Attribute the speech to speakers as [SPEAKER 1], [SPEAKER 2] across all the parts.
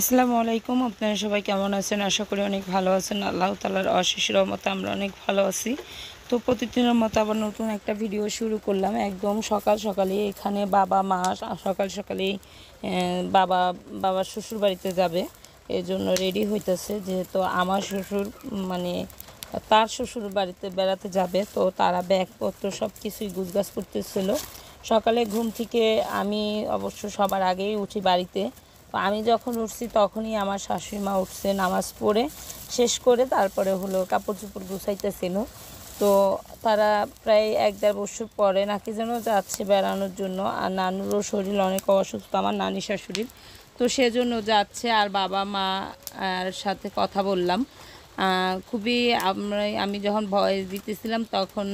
[SPEAKER 1] আসসালামু আলাইকুম আপনারা সবাই কেমন আছেন আশা করি অনেক ভালো আছেন আল্লাহ তালার অশেষ রহমতে আমরা অনেক ভালো আছি তো প্রতিদিনের মতো আবার নতুন একটা ভিডিও শুরু করলাম একদম সকাল সকালে এখানে বাবা মা সকাল সকালেই বাবা বাবার শ্বশুর বাড়িতে যাবে এর জন্য রেডি হইতেছে যেহেতু আমার শ্বশুর মানে তার শ্বশুর বাড়িতে বেড়াতে যাবে তো তারা ব্যাগপত্র সব কিছুই গুজগাছ করতেছিল সকালে ঘুম থেকে আমি অবশ্য সবার আগেই উঠি বাড়িতে আমি যখন উঠছি তখনই আমার শাশুড়ি মা উঠছে নামাজ পড়ে শেষ করে তারপরে হলো কাপড় চোপড় গুছাইতেছিল তো তারা প্রায় এক দেড় বছর পরে নাকি যেন যাচ্ছে বেড়ানোর জন্য আর নানুরও শরীর অনেক অসুস্থ আমার নানি শাশুড়ির তো সেজন্য যাচ্ছে আর বাবা মা আর সাথে কথা বললাম খুবই আমরা আমি যখন ভয় দিতেছিলাম তখন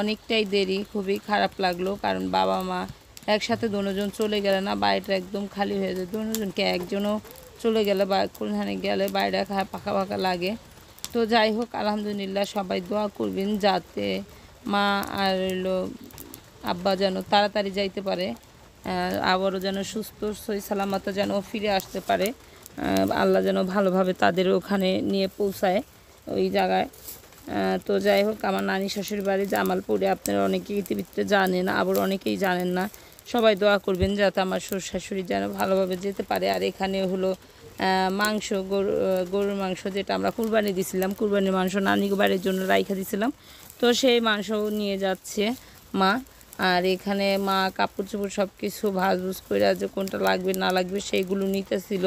[SPEAKER 1] অনেকটাই দেরি খুবই খারাপ লাগলো কারণ বাবা মা একসাথে দুজন চলে গেলে না বাড়িটা একদম খালি হয়ে যায় দুজনকে একজনও চলে গেলে বা কোনখানে গেলে বাড়িটা পাকা পাকা লাগে তো যাই হোক আলহামদুলিল্লাহ সবাই দোয়া করবেন যাতে মা আর হলো আব্বা যেন তাড়াতাড়ি যাইতে পারে আবারও যেন সুস্থ সই সালামত যেন ফিরে আসতে পারে আল্লাহ যেন ভালোভাবে তাদের ওখানে নিয়ে পৌঁছায় ওই জায়গায় তো যাই হোক আমার নানি শ্বশুর বাড়ি জামালপুরে আপনারা অনেকেই ইতিবৃত্তে জানেন আবার অনেকেই জানেন না সবাই দোয়া করবেন যাতে আমার শ্বশুর শাশুড়ি যেন ভালোভাবে যেতে পারে আর এখানে হলো মাংস গরু গরুর মাংস যেটা আমরা কুরবানি দিছিলাম কুরবানির মাংস নানি বাড়ির জন্য রাইখা দিছিলাম তো সেই মাংস নিয়ে যাচ্ছে মা আর এখানে মা কাপড় চোপড় সব কিছু ভাজভুজ করে যে কোনটা লাগবে না লাগবে সেইগুলো নিতেছিল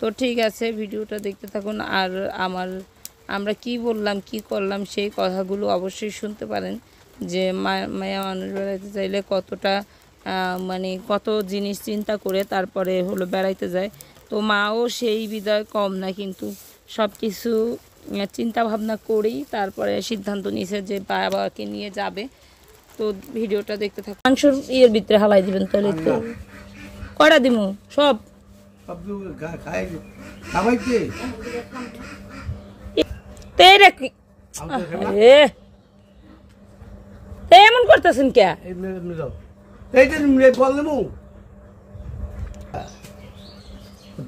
[SPEAKER 1] তো ঠিক আছে ভিডিওটা দেখতে থাকুন আর আমার আমরা কি বললাম কি করলাম সেই কথাগুলো অবশ্যই শুনতে পারেন যে মায়া মানুষ বেড়াতে চাইলে কতটা মানে কত জিনিস চিন্তা করে তারপরে হলো বেড়াইতে যায় তো মাও সেই বিদায় কম না কিন্তু সব কিছু চিন্তা ভাবনা করেই তারপরে সিদ্ধান্ত নিয়েছে যে বাবাকে নিয়ে যাবে তো ভিডিওটা দেখতে থাকুন মাংসর ইয়ের ভিতরে হালাই দিবেন তাহলে তো কটা দিব সব এমন করতেছেন কে এইটা নিয়ে বললাম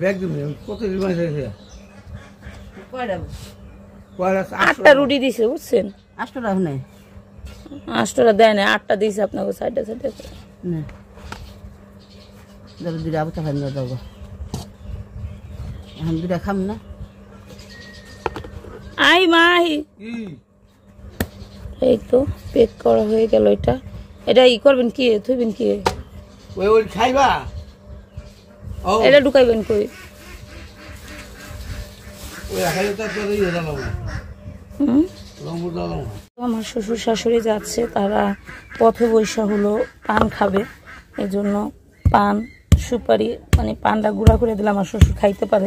[SPEAKER 1] ব্যাগ দিবি কত রিমাইন হয়েছে আটটা রুটি দিছে বুঝছেন আটটা হুনে আটটা দেয় না আটটা দিছে আপনাকে সাইডে সাইডে না দুটা আবার চাপাই এখন দুটা খাম না আই মাই এই তো পেক করা হয়ে গেল এটা এটা ই করবেন কি থুইবেন কি ওই ওই খাইবা এটা ঢুকাইবেন কই ইয়ে হুম আমার শ্বশুর শাশুড়ি যাচ্ছে তারা পথে বৈশা হলো পান খাবে এজন্য পান সুপারি মানে পানটা গুঁড়া করে দিলে আমার শ্বশুর খাইতে পারে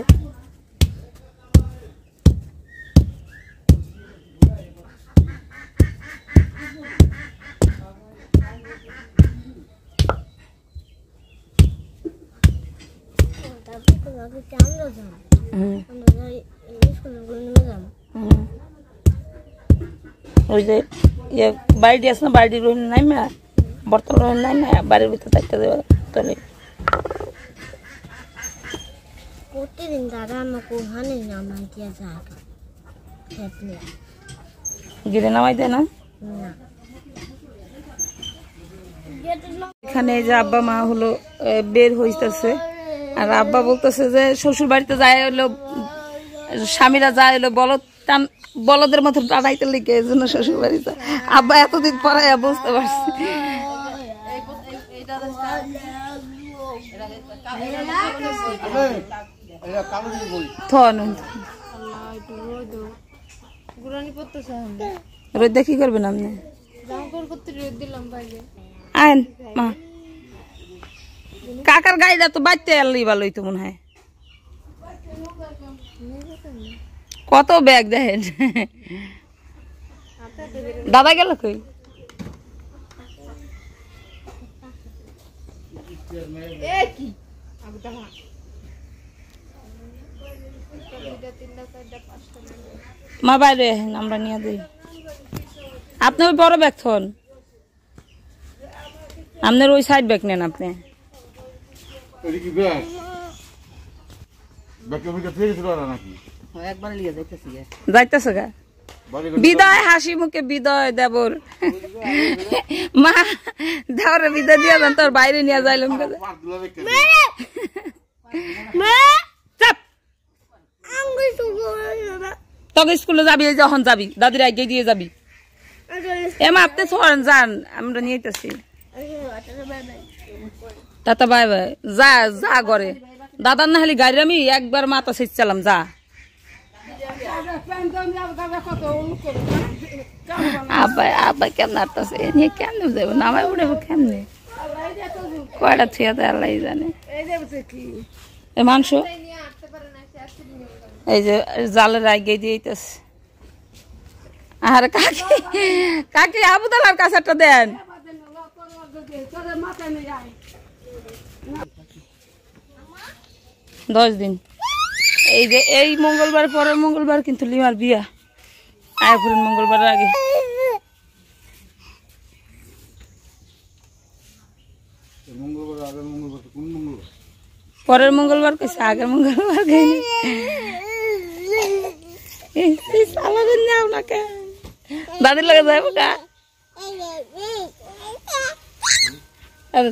[SPEAKER 1] কে তে আমে যাও আমি এই স্কুলে কোন নামে যাও ওই যে এক বাইদি আস না বাইদি রনি নাই না বর্তন নাই না বাড়ির বিটা থাকতে দে তনি ওই দিন যারা আমাকে আনে냐면 কি আছে গিয়ে নামাই দেন না এখানে যে আব্বা মা হলো বের হইতাছে আর আব্বা বলতেছে যে শ্বশুর বাড়িতে যায় হলো স্বামীরা যায় হলো বলদ টান বলদের মতো টানাইতে লিখে এই জন্য শ্বশুর বাড়িতে আব্বা এতদিন পরে বুঝতে পারছি রোদ দেখি করবেন আপনি আয়েন মা কাকার গাড়িটা তো বাড়তে আলি ভালোই তো মনে হয় কত ব্যাগ দেখেন দাদা গেল কই মা বাইরে আমরা নিয়ে দিই আপনার বড় ব্যাগ থন আপনার ওই সাইড ব্যাগ নেন আপনি এটা কি ব্যাস হ্যাঁ, যাইতেছে হ্যাঁ। গা বিদায় হাসি মুখে বিদায় দেবর মা দেওয়ার বিদায় দিয়ে যান তোর বাইরে নিয়ে যাইলাম তোকে স্কুলে যাবি যখন যাবি দাদির আগে দিয়ে যাবি আচ্ছা, আচ্ছা। এ মা আপনি যান আমরা নিয়েছি দাদা বাই ভাই যা যা করে দাদার না হলে গাড়ি আমি একবার মাথা সেচালাম যা আব্বাই আব্বাই কেমন আটতাছে নিয়ে কেমনে যাবো নামাই উড়াবো কেমনে কয়টা থুয়া তো আল্লাহ জানে এ মাংস এই যে জালের আগে দিয়েছে আর কাকি কাকি আবুদালার কাছে একটা দেন মাথায় নেই মা 10 দিন এই যে এই মঙ্গলবার পরের মঙ্গলবার কিন্তু লিমার বিয়া আগে পরের মঙ্গলবার আগে যে মঙ্গলবার আগে মঙ্গলবার কোন মঙ্গলবার পরের মঙ্গলবার কইছে আগের মঙ্গলবার কইনি এই সব আলাদা না ওখানে দাদি লাগায় দাও না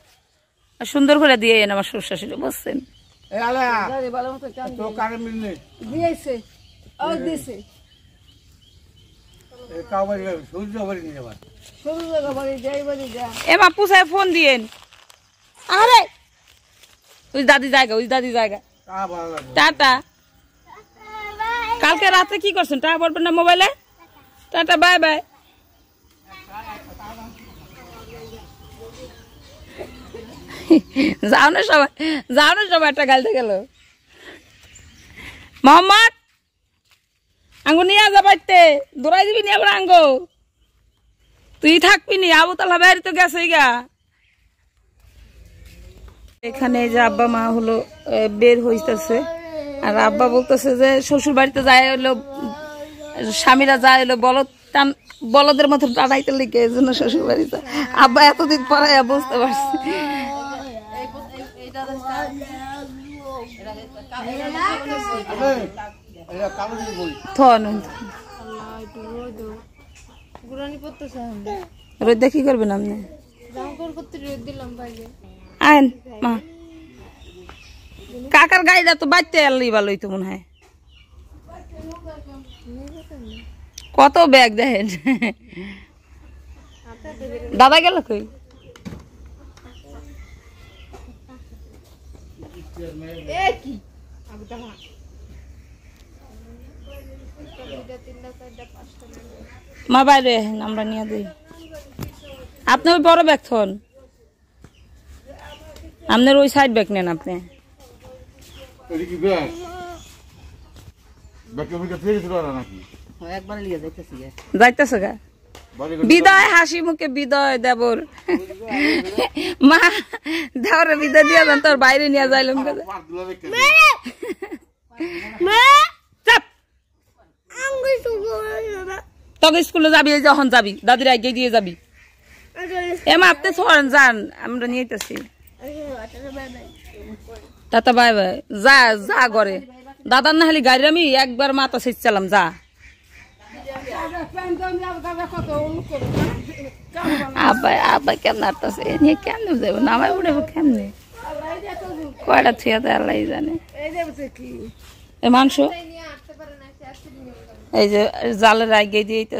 [SPEAKER 1] সুন্দর করে দিয়ে এন আমার শ্বশুর শাশুড়ি বসছেন এবার পুষায় ফোন ওই দাদি জায়গা ওই দাদি জায়গা টাটা কালকে রাতে কি করছেন টাকা পড়বেন না মোবাইলে টাটা বাই বাই যাও না সবাই যাও না সবাই একটা গালতে গেল মোহাম্মদ আঙ্গু নিয়ে আসা বাড়তে দৌড়াই দিবি নি আবার আঙ্গু তুই থাকবি নি আবু তালা বাইরে তো গেছে গা এখানে যে আব্বা মা হলো বের হইতেছে আর আব্বা বলতেছে যে শ্বশুর বাড়িতে যায় হলো স্বামীরা যায় হলো বলদ টান বলদের মতো টানাইতে লিখে এই জন্য শ্বশুর বাড়িতে আব্বা এতদিন পরে বুঝতে পারছি এলা কালু দি বল থ আনন্দ আল্লাহ দূর দ গুরানি পত্তছান রে রে দেখি করবে না আপনি দাও কর করতি রদ দিলাম বাইলে আন মা কাকার গাইদা তো বাইতে লই ভালোই তো মন হায় কত ব্যাগ দেখেন দাদা গেল কই এ কি জামা মা বাইরে আমরা নিয়ে দিই আপনি ওই বড় ব্যাগ থন আপনার ওই সাইড ব্যাগ নেন আপনি হ্যাঁ, যাইতেছে গা বিদায় হাসি মুখে বিদায় দেবর মা দেওয়ার বিদায় দিয়ে তোর বাইরে নিয়ে যাইলাম তোকে স্কুলে যাবি যখন যাবি দাদির আগে দিয়ে যাবি আচ্ছা, আচ্ছা। এ মাপতে সরেন যান আমরা নিয়ে যেতেছি টাটা বাই বাই যা যা ঘরে দাদার না হলে গাড়ি আমি একবার মাথা সেচালাম যা আব্বাই আব্বাই কেমন আটতেছে এ নিয়ে কেমনে যাবো নামাই উঠেবো কেমনে কয়টা থুয়া তো আল্লাহ জানে এ মাংস এই যে জালের আগে দিয়েছে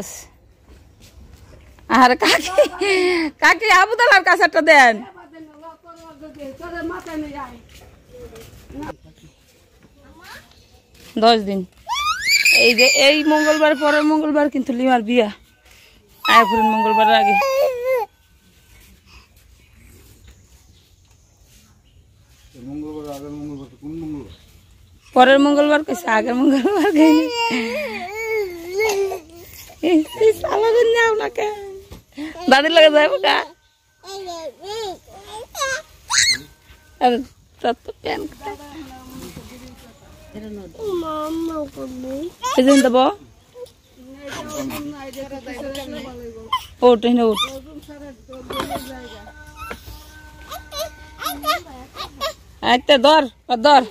[SPEAKER 1] আর কাকি কাকি দেন দশ দিন এই যে এই মঙ্গলবার পরের মঙ্গলবার কিন্তু লিমার বিয়া আয়পুরের মঙ্গলবার আগে মঙ্গলবার আগের মঙ্গলবার কোন মঙ্গলবার পরের মঙ্গলবার কইছে আগের মঙ্গলবার কইনি এই সালা দিন না ওনাকে দাদির লগে যাইব কা আর তার তো প্যান এজন দেব ওঠ ওঠ আচ্ছা ধর ধর